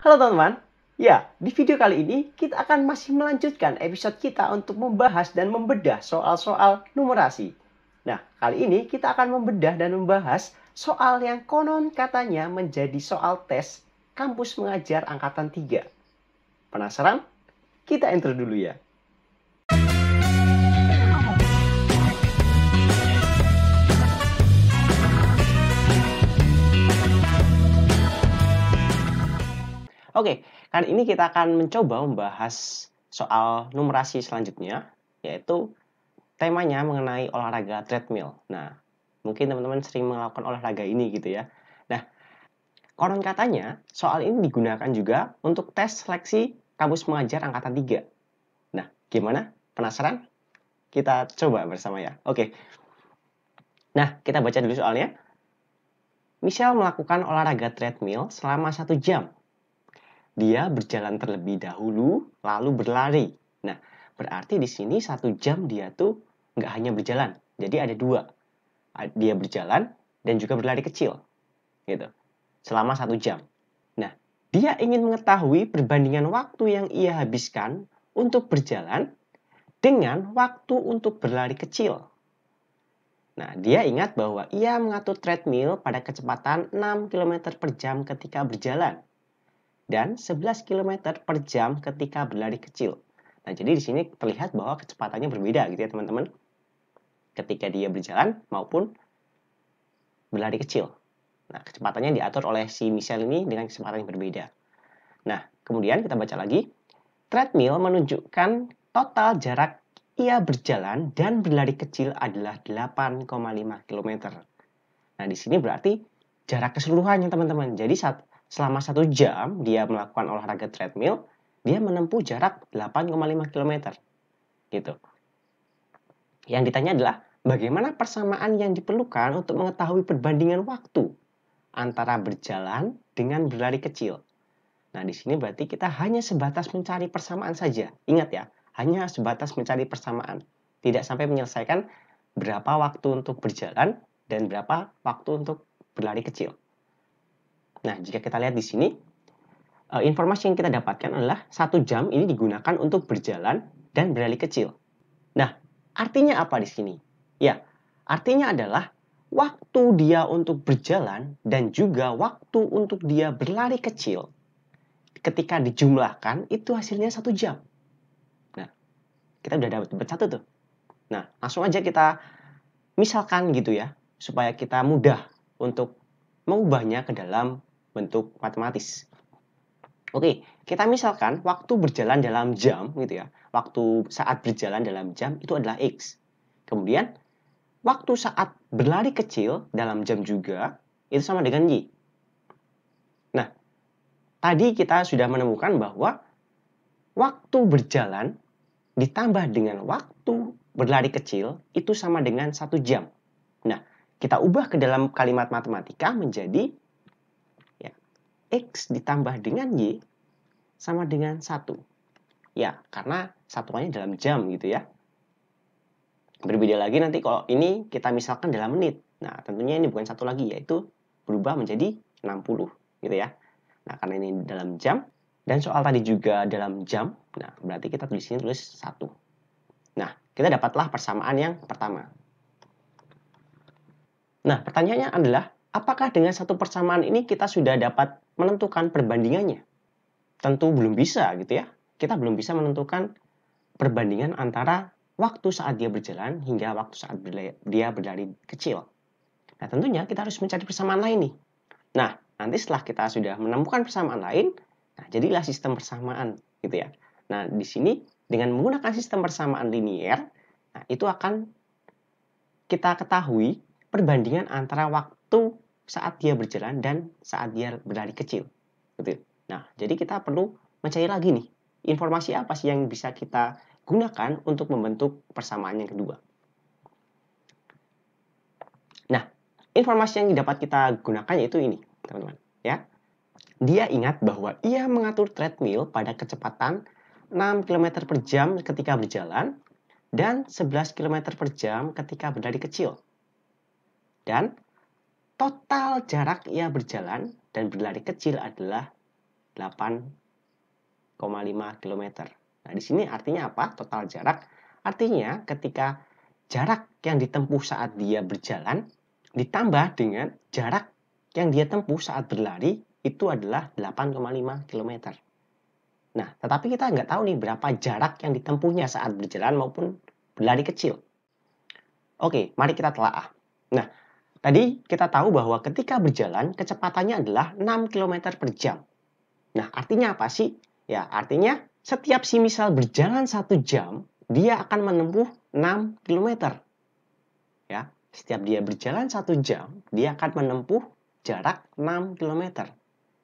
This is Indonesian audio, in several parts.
Halo teman-teman, ya di video kali ini kita akan masih melanjutkan episode kita untuk membahas dan membedah soal-soal numerasi. Nah, kali ini kita akan membedah dan membahas soal yang konon katanya menjadi soal tes kampus mengajar angkatan 3. Penasaran? Kita enter dulu ya. Oke, kali ini kita akan mencoba membahas soal numerasi selanjutnya, yaitu temanya mengenai olahraga treadmill. Nah, mungkin teman-teman sering melakukan olahraga ini gitu ya. Nah, konon katanya soal ini digunakan juga untuk tes seleksi kampus mengajar angkatan 3. Nah, gimana? Penasaran? Kita coba bersama ya. Oke. Nah, kita baca dulu soalnya. Michelle melakukan olahraga treadmill selama satu jam dia berjalan terlebih dahulu, lalu berlari. Nah, berarti di sini satu jam dia tuh nggak hanya berjalan. Jadi ada dua. Dia berjalan dan juga berlari kecil. Gitu. Selama satu jam. Nah, dia ingin mengetahui perbandingan waktu yang ia habiskan untuk berjalan dengan waktu untuk berlari kecil. Nah, dia ingat bahwa ia mengatur treadmill pada kecepatan 6 km per jam ketika berjalan dan 11 km per jam ketika berlari kecil. Nah, jadi di sini terlihat bahwa kecepatannya berbeda gitu ya, teman-teman. Ketika dia berjalan maupun berlari kecil. Nah, kecepatannya diatur oleh si Michel ini dengan kecepatan yang berbeda. Nah, kemudian kita baca lagi. Treadmill menunjukkan total jarak ia berjalan dan berlari kecil adalah 8,5 km. Nah, di sini berarti jarak keseluruhannya, teman-teman. Jadi, satu. Selama satu jam dia melakukan olahraga treadmill, dia menempuh jarak 8,5 km. Gitu. Yang ditanya adalah bagaimana persamaan yang diperlukan untuk mengetahui perbandingan waktu antara berjalan dengan berlari kecil. Nah, di sini berarti kita hanya sebatas mencari persamaan saja. Ingat ya, hanya sebatas mencari persamaan. Tidak sampai menyelesaikan berapa waktu untuk berjalan dan berapa waktu untuk berlari kecil. Nah, jika kita lihat di sini, eh, informasi yang kita dapatkan adalah satu jam ini digunakan untuk berjalan dan berlari kecil. Nah, artinya apa di sini? Ya, artinya adalah waktu dia untuk berjalan dan juga waktu untuk dia berlari kecil ketika dijumlahkan itu hasilnya satu jam. Nah, kita udah dapat satu tuh. Nah, langsung aja kita misalkan gitu ya, supaya kita mudah untuk mengubahnya ke dalam bentuk matematis. Oke, kita misalkan waktu berjalan dalam jam gitu ya. Waktu saat berjalan dalam jam itu adalah x. Kemudian waktu saat berlari kecil dalam jam juga itu sama dengan y. Nah, tadi kita sudah menemukan bahwa waktu berjalan ditambah dengan waktu berlari kecil itu sama dengan satu jam. Nah, kita ubah ke dalam kalimat matematika menjadi X ditambah dengan Y sama dengan 1. Ya, karena satuannya dalam jam gitu ya. Berbeda lagi nanti kalau ini kita misalkan dalam menit. Nah, tentunya ini bukan satu lagi, yaitu berubah menjadi 60 gitu ya. Nah, karena ini dalam jam, dan soal tadi juga dalam jam, nah berarti kita tulis sini tulis 1. Nah, kita dapatlah persamaan yang pertama. Nah, pertanyaannya adalah, apakah dengan satu persamaan ini kita sudah dapat menentukan perbandingannya? Tentu belum bisa gitu ya. Kita belum bisa menentukan perbandingan antara waktu saat dia berjalan hingga waktu saat dia berlari kecil. Nah, tentunya kita harus mencari persamaan lain nih. Nah, nanti setelah kita sudah menemukan persamaan lain, nah jadilah sistem persamaan gitu ya. Nah, di sini dengan menggunakan sistem persamaan linier, nah itu akan kita ketahui perbandingan antara waktu saat dia berjalan dan saat dia berlari kecil. Gitu. Nah, jadi kita perlu mencari lagi nih, informasi apa sih yang bisa kita gunakan untuk membentuk persamaan yang kedua. Nah, informasi yang dapat kita gunakan yaitu ini, teman-teman. Ya, Dia ingat bahwa ia mengatur treadmill pada kecepatan 6 km per jam ketika berjalan dan 11 km per jam ketika berlari kecil. Dan total jarak ia berjalan dan berlari kecil adalah 8,5 km. Nah, di sini artinya apa? Total jarak artinya ketika jarak yang ditempuh saat dia berjalan ditambah dengan jarak yang dia tempuh saat berlari itu adalah 8,5 km. Nah, tetapi kita nggak tahu nih berapa jarak yang ditempuhnya saat berjalan maupun berlari kecil. Oke, mari kita telaah. Nah, Tadi kita tahu bahwa ketika berjalan kecepatannya adalah 6 km per jam. Nah, artinya apa sih? Ya, artinya setiap si misal berjalan satu jam, dia akan menempuh 6 km. Ya, setiap dia berjalan satu jam, dia akan menempuh jarak 6 km.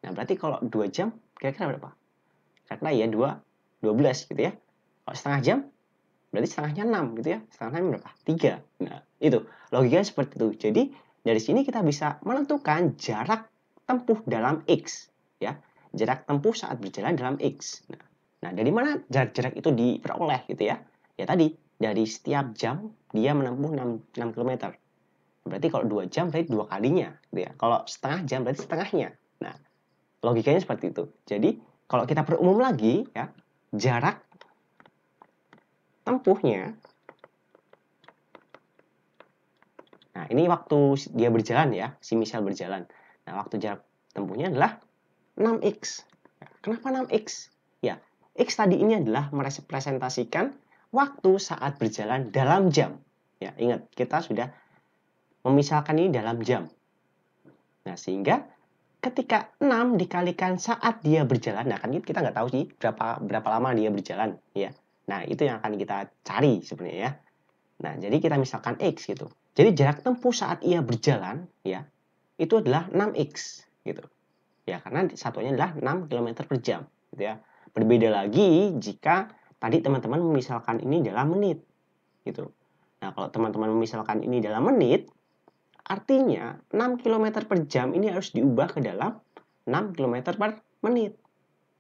Nah, berarti kalau 2 jam, kira-kira berapa? Karena ya 2, 12 gitu ya. Kalau setengah jam, berarti setengahnya 6 gitu ya. Setengahnya berapa? 3. Nah, itu. Logikanya seperti itu. Jadi, dari sini kita bisa menentukan jarak tempuh dalam X. ya Jarak tempuh saat berjalan dalam X. Nah, nah dari mana jarak-jarak itu diperoleh gitu ya? Ya tadi, dari setiap jam dia menempuh 6, 6 km. Berarti kalau 2 jam berarti dua kalinya. Gitu ya. Kalau setengah jam berarti setengahnya. Nah, logikanya seperti itu. Jadi, kalau kita perumum lagi, ya jarak tempuhnya Nah, ini waktu dia berjalan ya, si Michelle berjalan. Nah, waktu jarak tempuhnya adalah 6x. Nah, kenapa 6x? Ya, x tadi ini adalah merepresentasikan waktu saat berjalan dalam jam. Ya, ingat, kita sudah memisalkan ini dalam jam. Nah, sehingga ketika 6 dikalikan saat dia berjalan, nah kan kita nggak tahu sih berapa berapa lama dia berjalan, ya. Nah, itu yang akan kita cari sebenarnya ya. Nah, jadi kita misalkan X gitu. Jadi jarak tempuh saat ia berjalan ya itu adalah 6x gitu. Ya karena satunya adalah 6 km per jam gitu ya. Berbeda lagi jika tadi teman-teman memisalkan ini dalam menit gitu. Nah kalau teman-teman memisalkan ini dalam menit artinya 6 km per jam ini harus diubah ke dalam 6 km per menit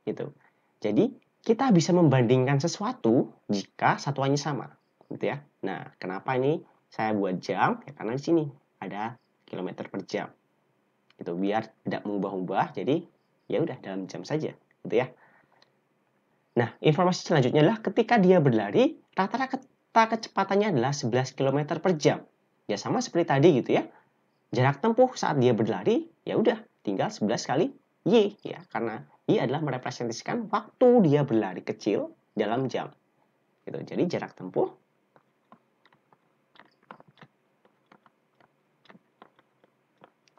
gitu. Jadi kita bisa membandingkan sesuatu jika satuannya sama gitu ya. Nah, kenapa ini saya buat jam ya karena di sini ada kilometer per jam itu biar tidak mengubah-ubah jadi ya udah dalam jam saja gitu ya nah informasi selanjutnya adalah ketika dia berlari rata-rata kecepatannya adalah 11 km per jam ya sama seperti tadi gitu ya jarak tempuh saat dia berlari ya udah tinggal 11 kali y ya karena y adalah merepresentasikan waktu dia berlari kecil dalam jam gitu jadi jarak tempuh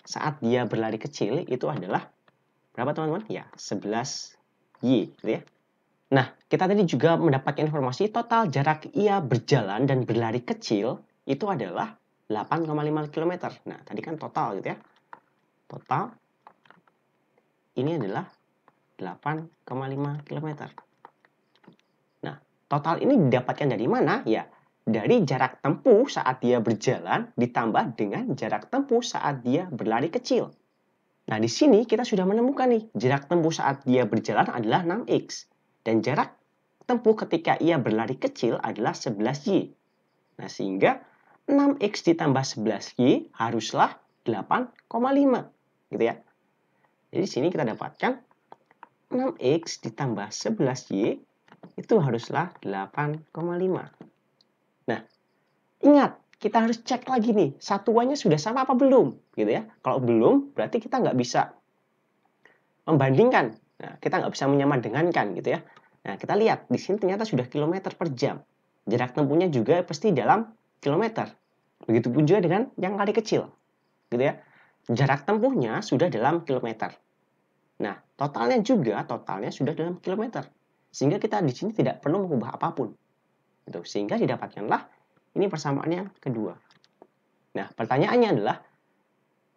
saat dia berlari kecil itu adalah berapa teman-teman? Ya, 11 Y gitu ya. Nah, kita tadi juga mendapatkan informasi total jarak ia berjalan dan berlari kecil itu adalah 8,5 km. Nah, tadi kan total gitu ya. Total ini adalah 8,5 km. Nah, total ini didapatkan dari mana? Ya, dari jarak tempuh saat dia berjalan ditambah dengan jarak tempuh saat dia berlari kecil. Nah, di sini kita sudah menemukan nih, jarak tempuh saat dia berjalan adalah 6x dan jarak tempuh ketika ia berlari kecil adalah 11y. Nah, sehingga 6x ditambah 11y haruslah 8,5 gitu ya. Jadi di sini kita dapatkan 6x ditambah 11y itu haruslah 8,5. Ingat, kita harus cek lagi nih, satuannya sudah sama apa belum, gitu ya. Kalau belum, berarti kita nggak bisa membandingkan. Nah, kita nggak bisa kan gitu ya. Nah, kita lihat di sini ternyata sudah kilometer per jam. Jarak tempuhnya juga pasti dalam kilometer. begitu pun juga dengan yang kali kecil, gitu ya. Jarak tempuhnya sudah dalam kilometer. Nah, totalnya juga totalnya sudah dalam kilometer. Sehingga kita di sini tidak perlu mengubah apapun. Gitu. Sehingga didapatkanlah ini persamaannya kedua. Nah, pertanyaannya adalah,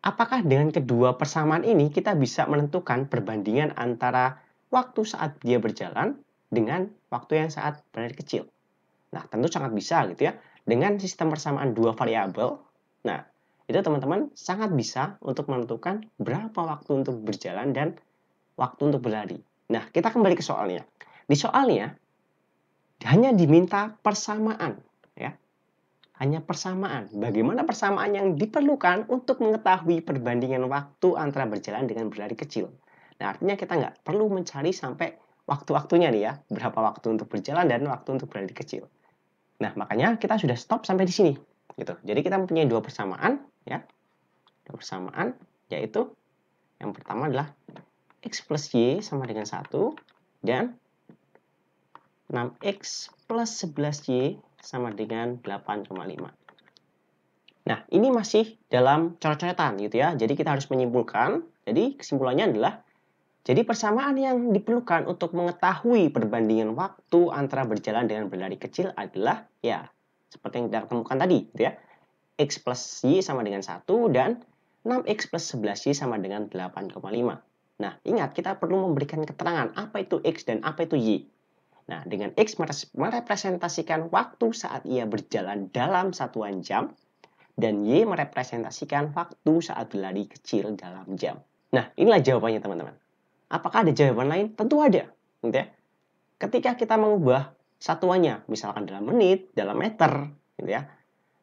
apakah dengan kedua persamaan ini kita bisa menentukan perbandingan antara waktu saat dia berjalan dengan waktu yang saat berada kecil? Nah, tentu sangat bisa gitu ya. Dengan sistem persamaan dua variabel, nah, itu teman-teman sangat bisa untuk menentukan berapa waktu untuk berjalan dan waktu untuk berlari. Nah, kita kembali ke soalnya. Di soalnya, hanya diminta persamaan hanya persamaan. Bagaimana persamaan yang diperlukan untuk mengetahui perbandingan waktu antara berjalan dengan berlari kecil. Nah, artinya kita nggak perlu mencari sampai waktu-waktunya nih ya, berapa waktu untuk berjalan dan waktu untuk berlari kecil. Nah, makanya kita sudah stop sampai di sini. Gitu. Jadi kita mempunyai dua persamaan, ya. Dua persamaan, yaitu yang pertama adalah X plus Y sama dengan 1, dan 6X plus 11Y sama dengan 8,5. Nah, ini masih dalam coret-coretan gitu ya. Jadi kita harus menyimpulkan. Jadi kesimpulannya adalah jadi persamaan yang diperlukan untuk mengetahui perbandingan waktu antara berjalan dengan berlari kecil adalah ya seperti yang kita temukan tadi gitu ya. X plus Y sama dengan 1 dan 6X plus 11Y sama dengan 8,5. Nah, ingat kita perlu memberikan keterangan apa itu X dan apa itu Y. Nah, dengan X merepresentasikan waktu saat ia berjalan dalam satuan jam, dan Y merepresentasikan waktu saat berlari kecil dalam jam. Nah, inilah jawabannya teman-teman. Apakah ada jawaban lain? Tentu ada. Gitu ya. Ketika kita mengubah satuannya, misalkan dalam menit, dalam meter, gitu ya.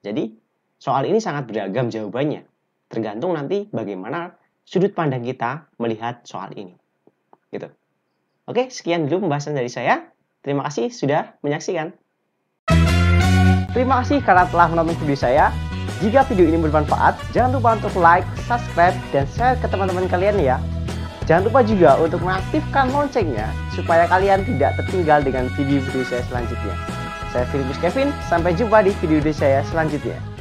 Jadi, soal ini sangat beragam jawabannya. Tergantung nanti bagaimana sudut pandang kita melihat soal ini. Gitu. Oke, sekian dulu pembahasan dari saya. Terima kasih sudah menyaksikan. Terima kasih karena telah menonton video saya. Jika video ini bermanfaat, jangan lupa untuk like, subscribe, dan share ke teman-teman kalian ya. Jangan lupa juga untuk mengaktifkan loncengnya supaya kalian tidak tertinggal dengan video-video saya selanjutnya. Saya Filipus Kevin, sampai jumpa di video-video saya selanjutnya.